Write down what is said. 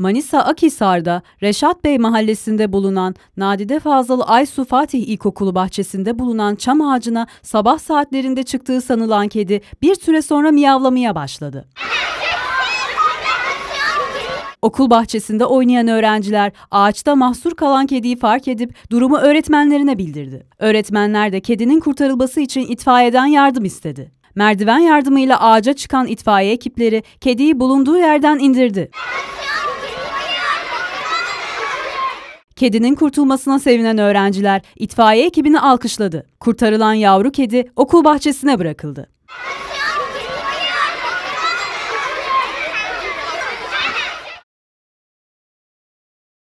Manisa Akhisar'da Reşat Bey mahallesinde bulunan Nadide Fazıl Aysu Fatih İlkokulu bahçesinde bulunan çam ağacına sabah saatlerinde çıktığı sanılan kedi bir süre sonra miyavlamaya başladı. Okul bahçesinde oynayan öğrenciler ağaçta mahsur kalan kediyi fark edip durumu öğretmenlerine bildirdi. Öğretmenler de kedinin kurtarılması için itfaiyeden yardım istedi. Merdiven yardımıyla ağaca çıkan itfaiye ekipleri kediyi bulunduğu yerden indirdi. Kedinin kurtulmasına sevinen öğrenciler itfaiye ekibini alkışladı. Kurtarılan yavru kedi okul bahçesine bırakıldı.